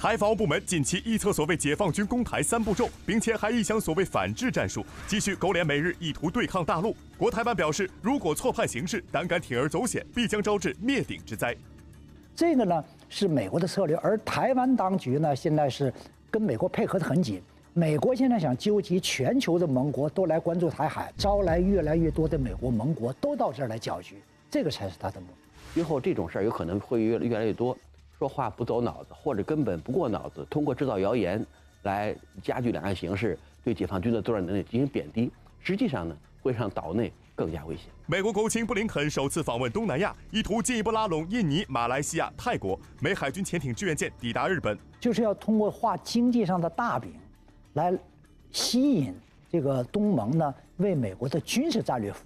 台防务部门近期臆测所谓解放军攻台三步骤，并且还臆想所谓反制战术，继续勾连美日，意图对抗大陆。国台办表示，如果错判形势，胆敢铤而走险，必将招致灭顶之灾。这个呢是美国的策略，而台湾当局呢现在是跟美国配合的很紧。美国现在想纠集全球的盟国都来关注台海，招来越来越多的美国盟国都到这儿来搅局，这个才是他的目的。今后这种事儿有可能会越越来越多。说话不走脑子，或者根本不过脑子，通过制造谣言来加剧两岸形势，对解放军的作战能力进行贬低，实际上呢会让岛内更加危险。美国国务卿布林肯首次访问东南亚，意图进一步拉拢印尼、马来西亚、泰国。美海军潜艇支援舰抵达日本，就是要通过画经济上的大饼，来吸引这个东盟呢为美国的军事战略服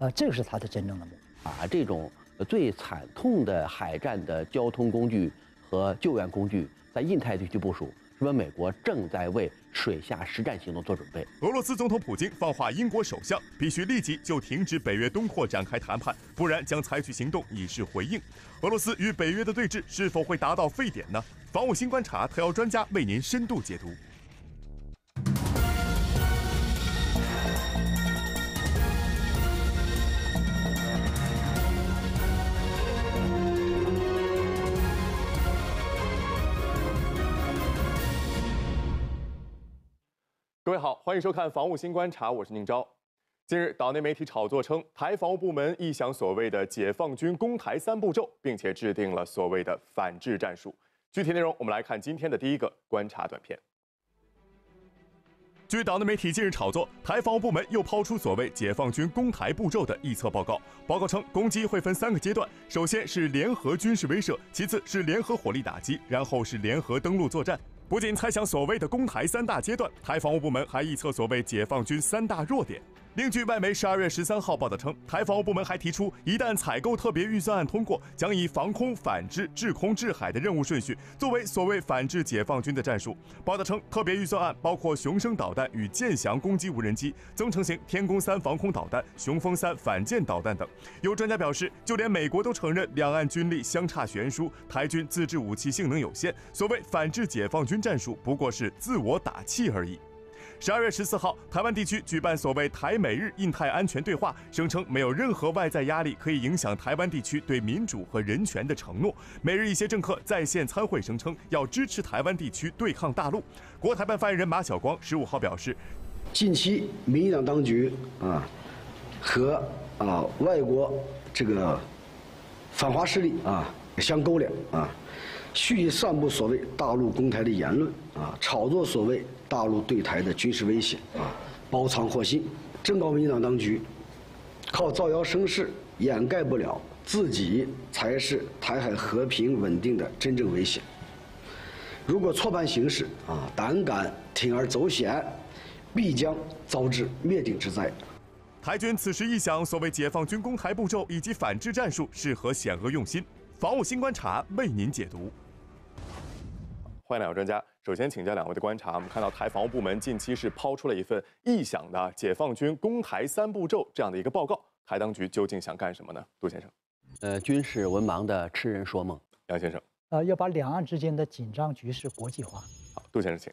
务，啊，这个是他的真正的目的啊，这种。最惨痛的海战的交通工具和救援工具在印太地区部署。说明美国正在为水下实战行动做准备。俄罗斯总统普京放话，英国首相必须立即就停止北约东扩展开谈判，不然将采取行动以示回应。俄罗斯与北约的对峙是否会达到沸点呢？防务新观察特邀专家为您深度解读。各位好，欢迎收看《防务新观察》，我是宁钊。近日，岛内媒体炒作称，台防务部门臆想所谓的“解放军攻台三步骤”，并且制定了所谓的反制战术。具体内容，我们来看今天的第一个观察短片。据岛内媒体近日炒作，台防务部门又抛出所谓“解放军攻台步骤”的预测报告。报告称，攻击会分三个阶段：首先是联合军事威慑，其次是联合火力打击，然后是联合登陆作战。不仅猜想所谓的攻台三大阶段，台防务部门还预测所谓解放军三大弱点。另据外媒十二月十三号报道称，台防务部门还提出，一旦采购特别预算案通过，将以防空、反制、制空、制海的任务顺序，作为所谓反制解放军的战术。报道称，特别预算案包括雄鹰导弹与舰翔攻击无人机、增程型天宫三防空导弹、雄风三反舰导弹等。有专家表示，就连美国都承认两岸军力相差悬殊，台军自制武器性能有限，所谓反制解放军战术不过是自我打气而已。十二月十四号，台湾地区举办所谓台美日印太安全对话，声称没有任何外在压力可以影响台湾地区对民主和人权的承诺。每日一些政客在线参会，声称要支持台湾地区对抗大陆。国台办发言人马晓光十五号表示，近期民进党当局啊和啊外国这个反华势力啊相勾连啊，蓄意散布所谓大陆公台的言论啊，炒作所谓。大陆对台的军事威胁啊，包藏祸心，正搞国民党当局，靠造谣生事掩盖不了，自己才是台海和平稳定的真正危险。如果错判形势啊，胆敢铤而走险，必将遭致灭顶之灾。台军此时一想，所谓解放军攻台步骤以及反制战术是何险恶用心？防务新观察为您解读。欢迎两位专家。首先请教两位的观察，我们看到台防务部门近期是抛出了一份臆想的解放军攻台三步骤这样的一个报告，台当局究竟想干什么呢？杜先生，呃，军事文盲的痴人说梦。杨先生，呃，要把两岸之间的紧张局势国际化。好，杜先生，请。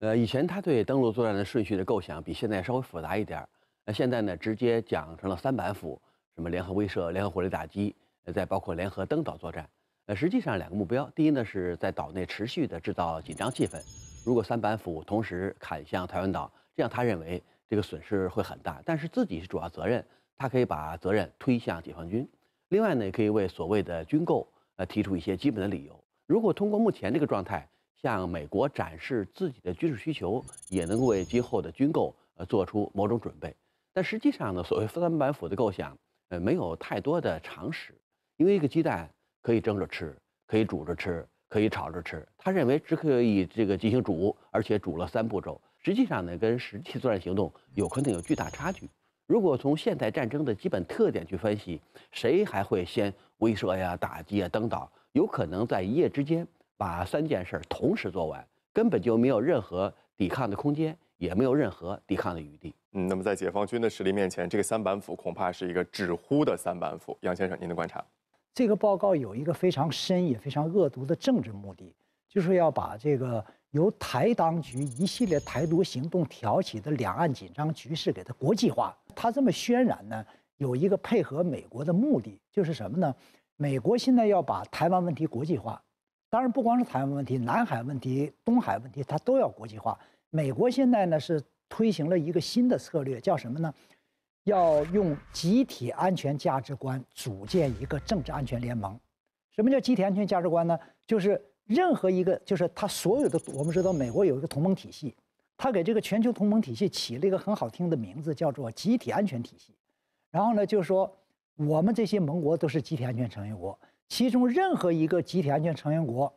呃，以前他对登陆作战的顺序的构想比现在稍微复杂一点，那现在呢直接讲成了三板斧，什么联合威慑、联合火力打击，再包括联合登岛作战。呃，实际上两个目标，第一呢是在岛内持续的制造紧张气氛。如果三板斧同时砍向台湾岛，这样他认为这个损失会很大，但是自己是主要责任，他可以把责任推向解放军。另外呢，也可以为所谓的军购呃提出一些基本的理由。如果通过目前这个状态向美国展示自己的军事需求，也能为今后的军购呃做出某种准备。但实际上呢，所谓三板斧的构想呃没有太多的常识，因为一个鸡蛋。可以蒸着吃，可以煮着吃，可以炒着吃。他认为只可以这个进行煮，而且煮了三步骤。实际上呢，跟实际作战行动有可能有巨大差距。如果从现代战争的基本特点去分析，谁还会先威慑呀、打击啊、登岛？有可能在一夜之间把三件事同时做完，根本就没有任何抵抗的空间，也没有任何抵抗的余地。嗯，那么在解放军的实力面前，这个三板斧恐怕是一个纸糊的三板斧。杨先生，您的观察。这个报告有一个非常深也非常恶毒的政治目的，就是要把这个由台当局一系列台独行动挑起的两岸紧张局势给它国际化。他这么渲染呢，有一个配合美国的目的，就是什么呢？美国现在要把台湾问题国际化，当然不光是台湾问题，南海问题、东海问题，它都要国际化。美国现在呢是推行了一个新的策略，叫什么呢？要用集体安全价值观组建一个政治安全联盟。什么叫集体安全价值观呢？就是任何一个，就是他所有的。我们知道，美国有一个同盟体系，他给这个全球同盟体系起了一个很好听的名字，叫做集体安全体系。然后呢，就说我们这些盟国都是集体安全成员国，其中任何一个集体安全成员国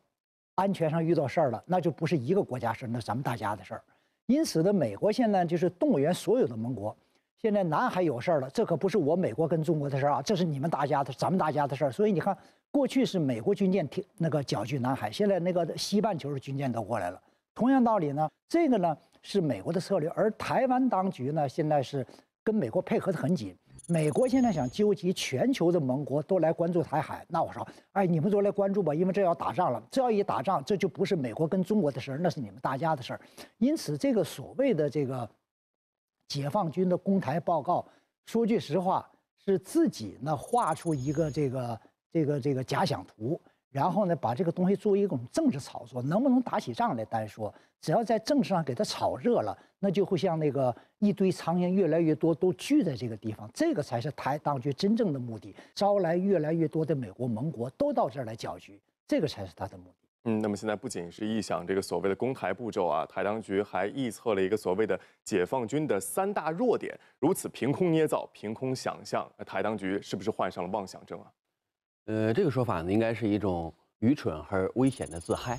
安全上遇到事儿了，那就不是一个国家事儿，那咱们大家的事儿。因此呢，美国现在就是动员所有的盟国。现在南海有事儿了，这可不是我美国跟中国的事儿啊，这是你们大家的，咱们大家的事儿。所以你看，过去是美国军舰那个搅局南海，现在那个西半球的军舰都过来了。同样道理呢，这个呢是美国的策略，而台湾当局呢现在是跟美国配合的很紧。美国现在想纠集全球的盟国都来关注台海，那我说，哎，你们都来关注吧，因为这要打仗了，这要一打仗，这就不是美国跟中国的事儿，那是你们大家的事儿。因此，这个所谓的这个。解放军的公台报告，说句实话，是自己呢画出一个这个这个这个假想图，然后呢把这个东西作为一种政治炒作。能不能打起仗来单说，只要在政治上给他炒热了，那就会像那个一堆苍蝇越来越多都聚在这个地方，这个才是台当局真正的目的，招来越来越多的美国盟国都到这儿来搅局，这个才是他的目的。嗯，那么现在不仅是臆想这个所谓的公台步骤啊，台当局还臆测了一个所谓的解放军的三大弱点，如此凭空捏造、凭空想象，台当局是不是患上了妄想症啊？呃，这个说法呢，应该是一种愚蠢而危险的自嗨。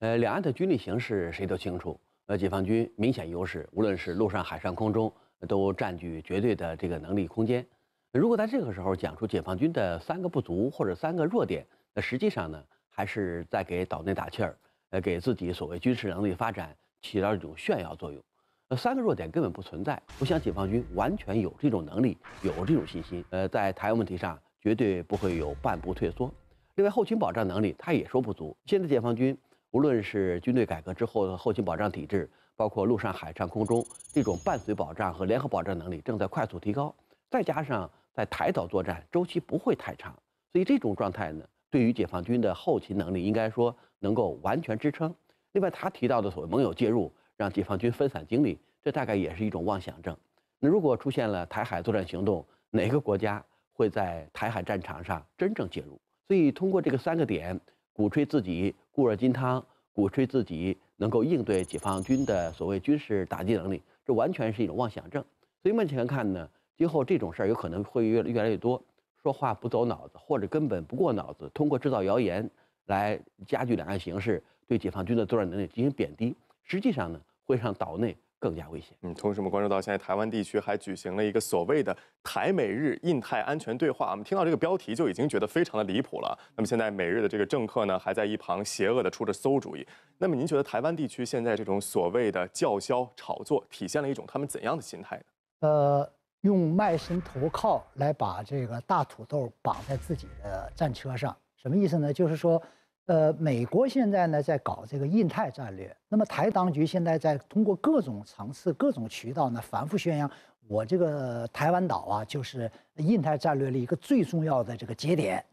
呃，两岸的军力形势谁都清楚，呃，解放军明显优势，无论是陆上、海上、空中，都占据绝对的这个能力空间。如果在这个时候讲出解放军的三个不足或者三个弱点，那实际上呢？还是在给岛内打气儿，呃，给自己所谓军事能力发展起到一种炫耀作用。呃，三个弱点根本不存在，不像解放军完全有这种能力，有这种信心。呃，在台湾问题上绝对不会有半步退缩。另外，后勤保障能力他也说不足。现在解放军无论是军队改革之后的后勤保障体制，包括陆上、海上、空中这种伴随保障和联合保障能力正在快速提高，再加上在台岛作战周期不会太长，所以这种状态呢？对于解放军的后勤能力，应该说能够完全支撑。另外，他提到的所谓盟友介入，让解放军分散精力，这大概也是一种妄想症。那如果出现了台海作战行动，哪个国家会在台海战场上真正介入？所以，通过这个三个点，鼓吹自己固若金汤，鼓吹自己能够应对解放军的所谓军事打击能力，这完全是一种妄想症。所以，目前看呢，今后这种事儿有可能会越越来越多。说话不走脑子，或者根本不过脑子，通过制造谣言来加剧两岸形势，对解放军的作战能力进行贬低，实际上呢会让岛内更加危险。嗯，同时我们关注到，现在台湾地区还举行了一个所谓的“台美日印太安全对话”，我们听到这个标题就已经觉得非常的离谱了。那么现在美日的这个政客呢，还在一旁邪恶的出着馊主意。那么您觉得台湾地区现在这种所谓的叫嚣炒作，体现了一种他们怎样的心态呢？呃。用卖身投靠来把这个大土豆绑在自己的战车上，什么意思呢？就是说，呃，美国现在呢在搞这个印太战略，那么台当局现在在通过各种层次、各种渠道呢反复宣扬，我这个台湾岛啊就是印太战略的一个最重要的这个节点，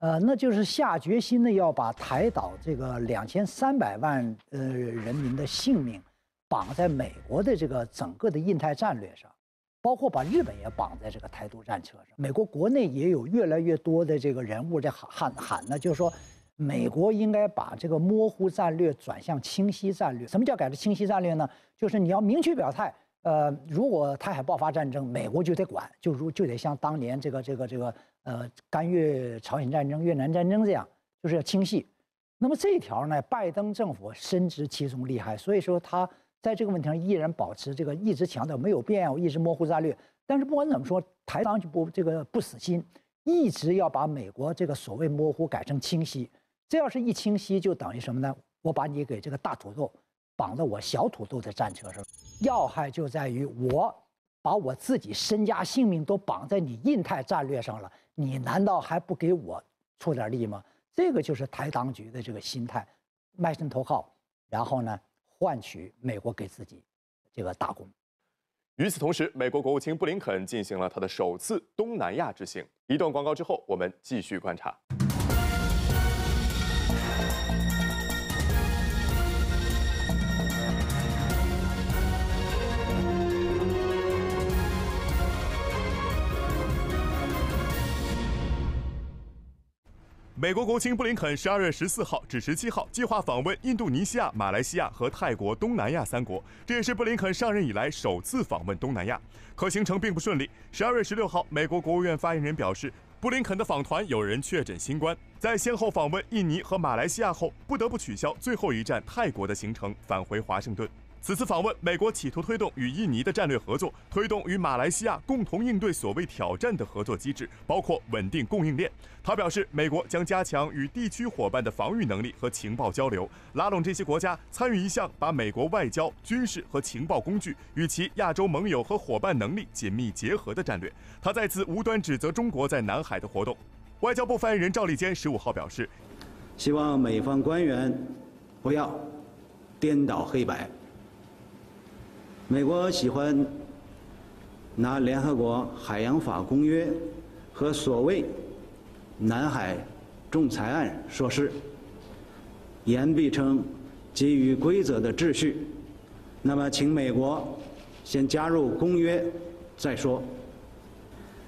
呃，那就是下决心的要把台岛这个两千三百万呃人民的性命绑在美国的这个整个的印太战略上。包括把日本也绑在这个台独战车上，美国国内也有越来越多的这个人物在喊喊喊，呢，就是说，美国应该把这个模糊战略转向清晰战略。什么叫改成清晰战略呢？就是你要明确表态，呃，如果台海爆发战争，美国就得管，就如就得像当年这个这个这个呃干预朝鲜战争、越南战争这样，就是要清晰。那么这一条呢，拜登政府深知其中厉害，所以说他。在这个问题上依然保持这个一直强调没有变，我一直模糊战略。但是不管怎么说，台当局不这个不死心，一直要把美国这个所谓模糊改成清晰。这要是一清晰，就等于什么呢？我把你给这个大土豆绑到我小土豆的战车上，要害就在于我把我自己身家性命都绑在你印太战略上了，你难道还不给我出点力吗？这个就是台当局的这个心态，卖身投靠。然后呢？换取美国给自己这个大功。与此同时，美国国务卿布林肯进行了他的首次东南亚之行。一段广告之后，我们继续观察。美国国务卿布林肯十二月十四号至十七号计划访问印度尼西亚、马来西亚和泰国，东南亚三国。这也是布林肯上任以来首次访问东南亚。可行程并不顺利。十二月十六号，美国国务院发言人表示，布林肯的访团有人确诊新冠，在先后访问印尼和马来西亚后，不得不取消最后一站泰国的行程，返回华盛顿。此次访问，美国企图推动与印尼的战略合作，推动与马来西亚共同应对所谓挑战的合作机制，包括稳定供应链。他表示，美国将加强与地区伙伴的防御能力和情报交流，拉拢这些国家参与一项把美国外交、军事和情报工具与其亚洲盟友和伙伴能力紧密结合的战略。他再次无端指责中国在南海的活动。外交部发言人赵立坚十五号表示，希望美方官员不要颠倒黑白。美国喜欢拿联合国海洋法公约和所谓南海仲裁案说事，言必称基于规则的秩序。那么，请美国先加入公约再说。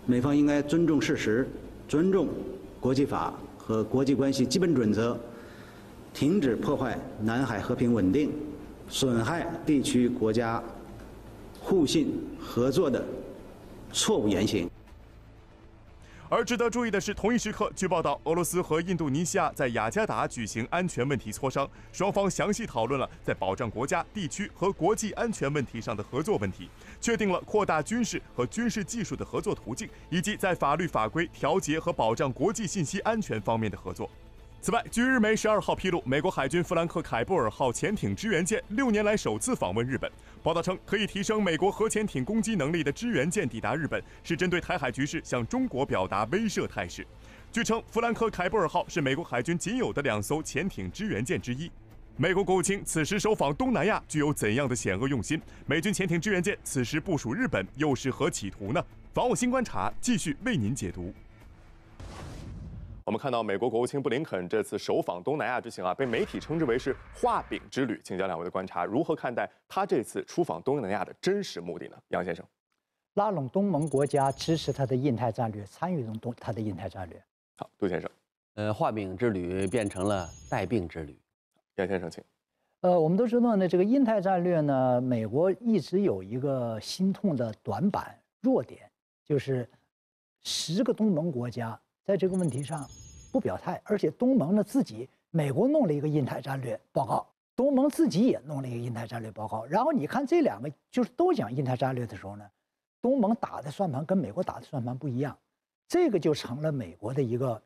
美方应该尊重事实，尊重国际法和国际关系基本准则，停止破坏南海和平稳定，损害地区国家。互信合作的错误言行。而值得注意的是，同一时刻，据报道，俄罗斯和印度尼西亚在雅加达举行安全问题磋商，双方详细讨论了在保障国家、地区和国际安全问题上的合作问题，确定了扩大军事和军事技术的合作途径，以及在法律法规调节和保障国际信息安全方面的合作。此外，据日媒十二号披露，美国海军弗兰克·凯布尔号潜艇支援舰六年来首次访问日本。报道称，可以提升美国核潜艇攻击能力的支援舰抵达日本，是针对台海局势向中国表达威慑态势。据称，弗兰克·凯布尔号是美国海军仅有的两艘潜艇支援舰之一。美国国务卿此时首访东南亚，具有怎样的险恶用心？美军潜艇支援舰此时部署日本，又是何企图呢？防务新观察继续为您解读。我们看到，美国国务卿布林肯这次首访东南亚之行啊，被媒体称之为是“画饼之旅”。请教两位的观察，如何看待他这次出访东南亚的真实目的呢？杨先生，拉拢东盟国家，支持他的印太战略，参与东东他的印太战略。好，杜先生，呃，画饼之旅变成了带病之旅。杨先生，请。呃，我们都知道呢，这个印太战略呢，美国一直有一个心痛的短板、弱点，就是十个东盟国家。在这个问题上，不表态，而且东盟呢自己，美国弄了一个印太战略报告，东盟自己也弄了一个印太战略报告。然后你看这两个就是都讲印太战略的时候呢，东盟打的算盘跟美国打的算盘不一样，这个就成了美国的一个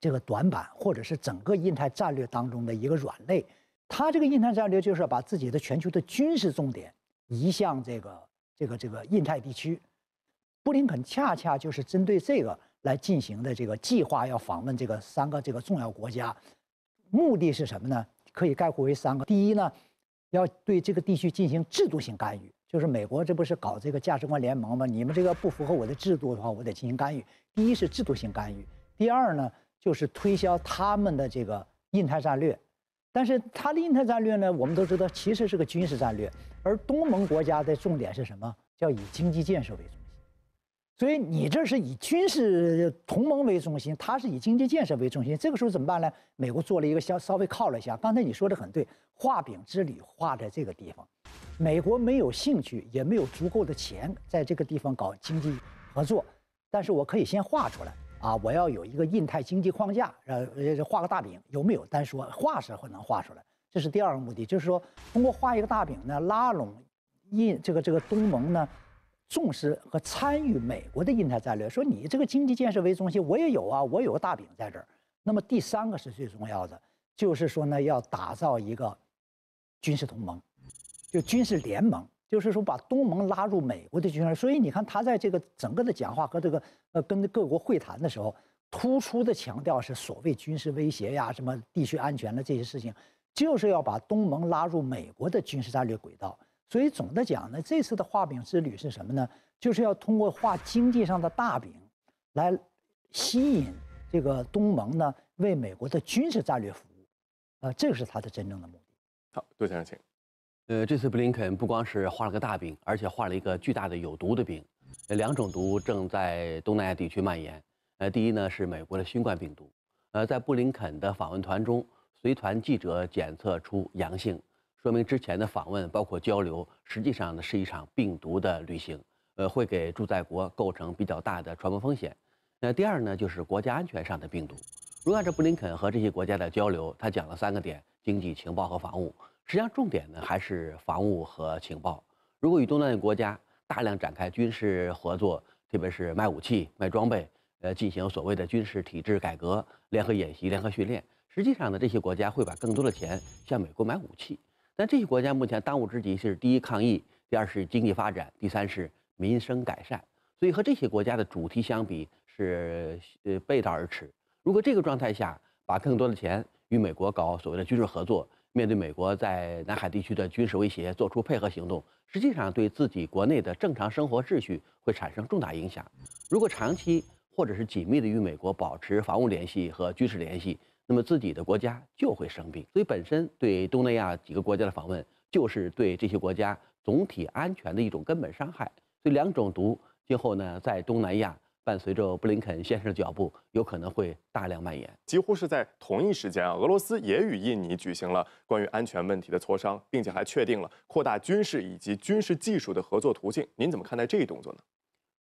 这个短板，或者是整个印太战略当中的一个软肋。他这个印太战略就是把自己的全球的军事重点移向这个这个这个印太地区，布林肯恰恰就是针对这个。来进行的这个计划要访问这个三个这个重要国家，目的是什么呢？可以概括为三个：第一呢，要对这个地区进行制度性干预，就是美国这不是搞这个价值观联盟吗？你们这个不符合我的制度的话，我得进行干预。第一是制度性干预；第二呢，就是推销他们的这个印太战略。但是他的印太战略呢，我们都知道其实是个军事战略，而东盟国家的重点是什么？叫以经济建设为主。所以你这是以军事同盟为中心，他是以经济建设为中心。这个时候怎么办呢？美国做了一个稍稍微靠了一下。刚才你说的很对，画饼之旅画在这个地方，美国没有兴趣，也没有足够的钱在这个地方搞经济合作。但是我可以先画出来啊！我要有一个印太经济框架，呃，画个大饼，有没有？单说画时候能画出来，这是第二个目的，就是说通过画一个大饼呢，拉拢印这个这个东盟呢。重视和参与美国的印太战略，说你这个经济建设为中心，我也有啊，我有个大饼在这儿。那么第三个是最重要的，就是说呢，要打造一个军事同盟，就军事联盟，就是说把东盟拉入美国的军事。所以你看他在这个整个的讲话和这个呃跟各国会谈的时候，突出的强调是所谓军事威胁呀、什么地区安全的这些事情，就是要把东盟拉入美国的军事战略轨道。所以总的讲呢，这次的画饼之旅是什么呢？就是要通过画经济上的大饼，来吸引这个东盟呢为美国的军事战略服务，呃，这个是他的真正的目的。好，杜先生，请。呃，这次布林肯不光是画了个大饼，而且画了一个巨大的有毒的饼。两种毒正在东南亚地区蔓延。呃，第一呢是美国的新冠病毒，呃，在布林肯的访问团中，随团记者检测出阳性。说明之前的访问包括交流，实际上呢是一场病毒的旅行，呃，会给驻在国构成比较大的传播风险。那第二呢，就是国家安全上的病毒。如果按照布林肯和这些国家的交流，他讲了三个点：经济、情报和防务。实际上重点呢还是防务和情报。如果与东南亚国家大量展开军事合作，特别是卖武器、卖装备，呃，进行所谓的军事体制改革、联合演习、联合训练，实际上呢，这些国家会把更多的钱向美国买武器。但这些国家目前当务之急是第一抗疫，第二是经济发展，第三是民生改善。所以和这些国家的主题相比是呃背道而驰。如果这个状态下把更多的钱与美国搞所谓的军事合作，面对美国在南海地区的军事威胁做出配合行动，实际上对自己国内的正常生活秩序会产生重大影响。如果长期或者是紧密的与美国保持防务联系和军事联系，那么自己的国家就会生病，所以本身对东南亚几个国家的访问，就是对这些国家总体安全的一种根本伤害。所以两种毒今后呢，在东南亚伴随着布林肯先生的脚步，有可能会大量蔓延。几乎是在同一时间啊，俄罗斯也与印尼举行了关于安全问题的磋商，并且还确定了扩大军事以及军事技术的合作途径。您怎么看待这一动作呢？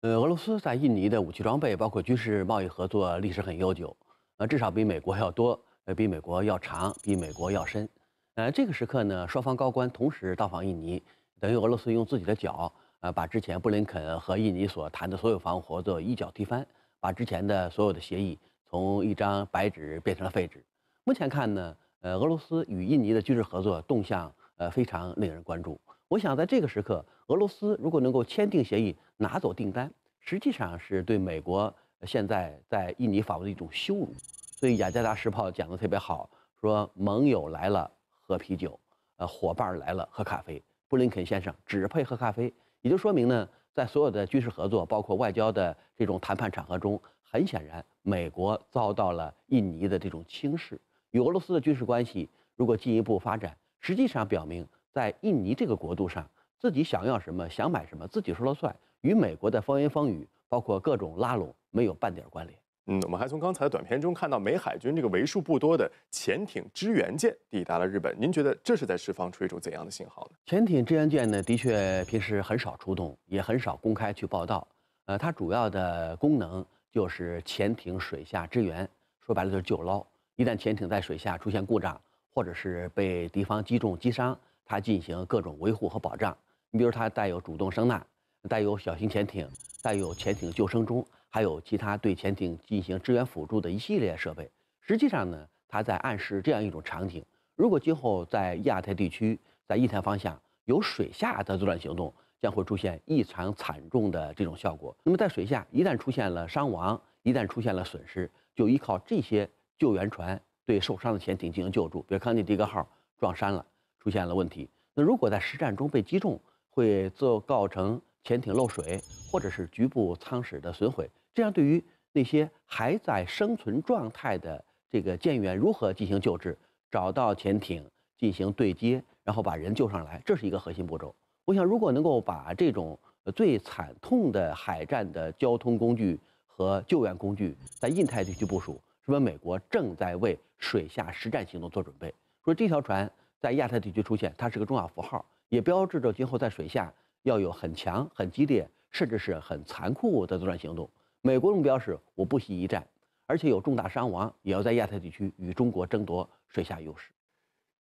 呃，俄罗斯在印尼的武器装备包括军事贸易合作历史很悠久。呃，至少比美国要多，呃，比美国要长，比美国要深。呃，这个时刻呢，双方高官同时到访印尼，等于俄罗斯用自己的脚，呃，把之前布林肯和印尼所谈的所有防务合作一脚踢翻，把之前的所有的协议从一张白纸变成了废纸。目前看呢，呃，俄罗斯与印尼的军事合作动向，呃，非常令人关注。我想在这个时刻，俄罗斯如果能够签订协议、拿走订单，实际上是对美国。现在在印尼，法国的一种羞辱。所以雅加达石炮讲的特别好，说盟友来了喝啤酒，呃，伙伴来了喝咖啡。布林肯先生只配喝咖啡，也就说明呢，在所有的军事合作，包括外交的这种谈判场合中，很显然，美国遭到了印尼的这种轻视。与俄罗斯的军事关系如果进一步发展，实际上表明，在印尼这个国度上，自己想要什么，想买什么，自己说了算。与美国的风言风语，包括各种拉拢。没有半点关联。嗯，我们还从刚才的短片中看到美海军这个为数不多的潜艇支援舰抵达了日本。您觉得这是在释放出一种怎样的信号呢？潜艇支援舰呢，的确平时很少出动，也很少公开去报道。呃，它主要的功能就是潜艇水下支援，说白了就是救捞。一旦潜艇在水下出现故障，或者是被敌方击中击伤，它进行各种维护和保障。你比如它带有主动声呐，带有小型潜艇，带有潜艇救生钟。还有其他对潜艇进行支援辅助的一系列设备。实际上呢，它在暗示这样一种场景：如果今后在亚太地区、在亚太方向有水下的作战行动，将会出现异常惨重的这种效果。那么在水下一旦出现了伤亡，一旦出现了损失，就依靠这些救援船对受伤的潜艇进行救助。比如康涅狄格号撞山了，出现了问题。那如果在实战中被击中，会造造成。潜艇漏水，或者是局部舱室的损毁，这样对于那些还在生存状态的这个舰员如何进行救治，找到潜艇进行对接，然后把人救上来，这是一个核心步骤。我想，如果能够把这种最惨痛的海战的交通工具和救援工具在印太地区部署，说明美国正在为水下实战行动做准备。说这条船在亚太地区出现，它是个重要符号，也标志着今后在水下。要有很强、很激烈，甚至是很残酷的作战行动。美国目标是我不惜一战，而且有重大伤亡，也要在亚太地区与中国争夺水下优势。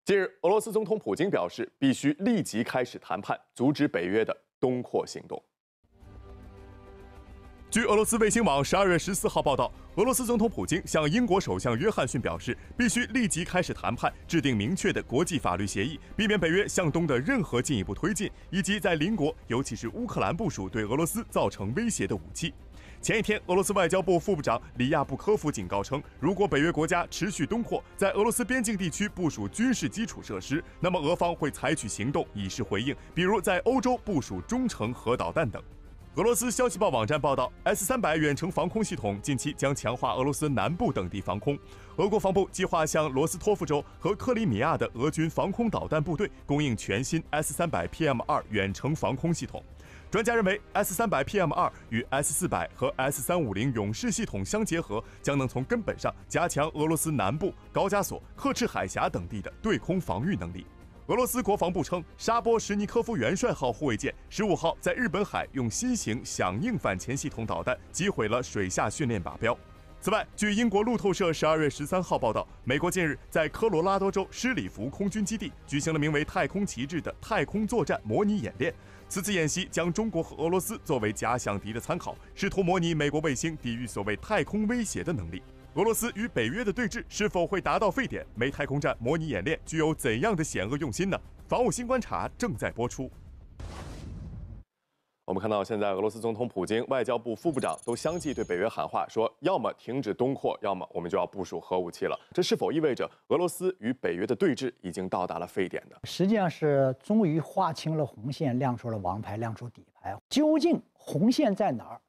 近日，俄罗斯总统普京表示，必须立即开始谈判，阻止北约的东扩行动。据俄罗斯卫星网十二月十四号报道，俄罗斯总统普京向英国首相约翰逊表示，必须立即开始谈判，制定明确的国际法律协议，避免北约向东的任何进一步推进，以及在邻国，尤其是乌克兰部署对俄罗斯造成威胁的武器。前一天，俄罗斯外交部副部长里亚布科夫警告称，如果北约国家持续东扩，在俄罗斯边境地区部署军事基础设施，那么俄方会采取行动以示回应，比如在欧洲部署中程核导弹等。俄罗斯消息报网站报道，S 三百远程防空系统近期将强化俄罗斯南部等地防空。俄国防部计划向罗斯托夫州和克里米亚的俄军防空导弹部队供应全新 S 三百 PM 二远程防空系统。专家认为，S 三百 PM 二与 S 四百和 S 三五零勇士系统相结合，将能从根本上加强俄罗斯南部、高加索、赫赤海峡等地的对空防御能力。俄罗斯国防部称，沙波什尼科夫元帅号护卫舰十五号在日本海用新型响应反潜系统导弹击毁了水下训练靶标。此外，据英国路透社十二月十三号报道，美国近日在科罗拉多州施里弗空军基地举行了名为“太空旗帜”的太空作战模拟演练。此次演习将中国和俄罗斯作为假想敌的参考，试图模拟美国卫星抵御所谓太空威胁的能力。俄罗斯与北约的对峙是否会达到沸点？美太空站模拟演练具有怎样的险恶用心呢？防务新观察正在播出。我们看到，现在俄罗斯总统普京、外交部副部长都相继对北约喊话，说要么停止东扩，要么我们就要部署核武器了。这是否意味着俄罗斯与北约的对峙已经到达了沸点呢？实际上是终于划清了红线，亮出了王牌，亮出底牌。究竟红线在哪儿？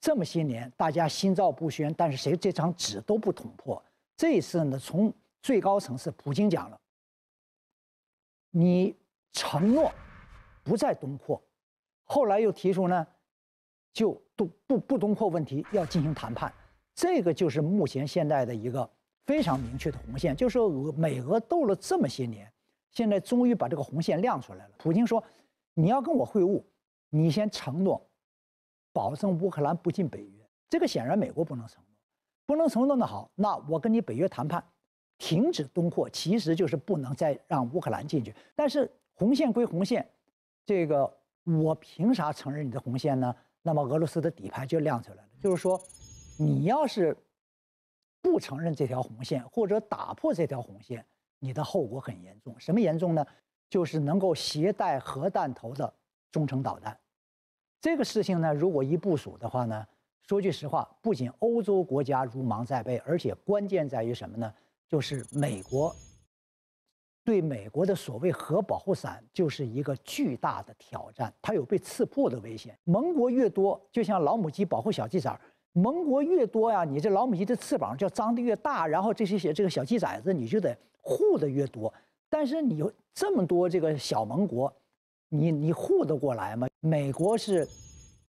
这么些年，大家心照不宣，但是谁这张纸都不捅破。这次呢，从最高层次，普京讲了，你承诺不再东扩，后来又提出呢，就东不不东扩问题要进行谈判，这个就是目前现在的一个非常明确的红线。就是俄美俄斗了这么些年，现在终于把这个红线亮出来了。普京说，你要跟我会晤，你先承诺。保证乌克兰不进北约，这个显然美国不能承诺，不能承诺的好，那我跟你北约谈判，停止东扩，其实就是不能再让乌克兰进去。但是红线归红线，这个我凭啥承认你的红线呢？那么俄罗斯的底牌就亮出来了，就是说，你要是不承认这条红线，或者打破这条红线，你的后果很严重。什么严重呢？就是能够携带核弹头的中程导弹。这个事情呢，如果一部署的话呢，说句实话，不仅欧洲国家如芒在背，而且关键在于什么呢？就是美国对美国的所谓核保护伞就是一个巨大的挑战，它有被刺破的危险。盟国越多，就像老母鸡保护小鸡崽盟国越多呀，你这老母鸡的翅膀就张的越大，然后这些些这个小鸡崽子你就得护的越多。但是你有这么多这个小盟国，你你护得过来吗？美国是，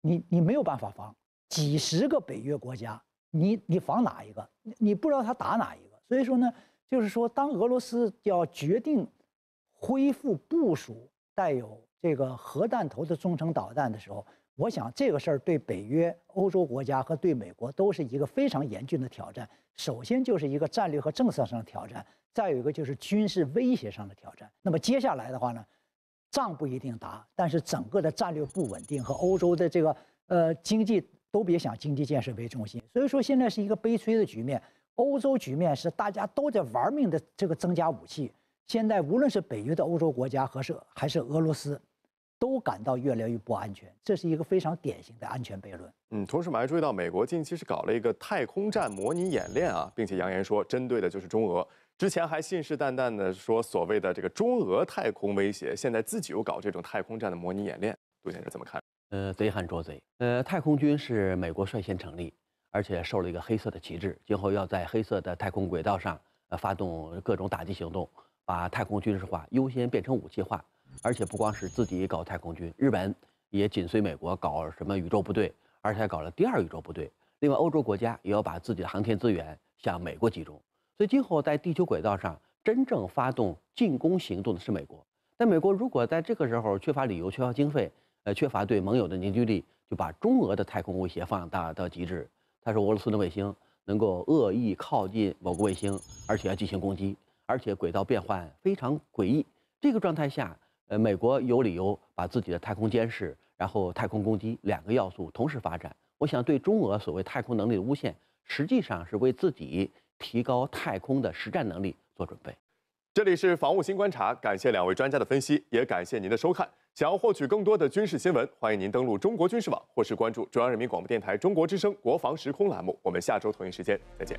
你你没有办法防几十个北约国家，你你防哪一个？你不知道他打哪一个。所以说呢，就是说，当俄罗斯要决定恢复部署带有这个核弹头的中程导弹的时候，我想这个事儿对北约、欧洲国家和对美国都是一个非常严峻的挑战。首先就是一个战略和政策上的挑战，再有一个就是军事威胁上的挑战。那么接下来的话呢？仗不一定打，但是整个的战略不稳定和欧洲的这个呃经济都别想经济建设为中心，所以说现在是一个悲催的局面。欧洲局面是大家都在玩命的这个增加武器，现在无论是北约的欧洲国家还是还是俄罗斯，都感到越来越不安全，这是一个非常典型的安全悖论。嗯，同时我们还注意到，美国近期是搞了一个太空战模拟演练啊，并且扬言说针对的就是中俄。之前还信誓旦旦的说所谓的这个中俄太空威胁，现在自己又搞这种太空战的模拟演练，杜先生怎么看？呃，贼喊捉贼。呃，太空军是美国率先成立，而且受了一个黑色的旗帜，今后要在黑色的太空轨道上，呃，发动各种打击行动，把太空军事化优先变成武器化，而且不光是自己搞太空军，日本也紧随美国搞什么宇宙部队，而且还搞了第二宇宙部队。另外，欧洲国家也要把自己的航天资源向美国集中。所以，今后在地球轨道上真正发动进攻行动的是美国。但美国如果在这个时候缺乏理由、缺乏经费、呃，缺乏对盟友的凝聚力，就把中俄的太空威胁放大到极致。他说，俄罗斯的卫星能够恶意靠近某个卫星，而且要进行攻击，而且轨道变换非常诡异。这个状态下，呃，美国有理由把自己的太空监视，然后太空攻击两个要素同时发展。我想，对中俄所谓太空能力的诬陷，实际上是为自己。提高太空的实战能力做准备。这里是防务新观察，感谢两位专家的分析，也感谢您的收看。想要获取更多的军事新闻，欢迎您登录中国军事网，或是关注中央人民广播电台中国之声国防时空栏目。我们下周同一时间再见。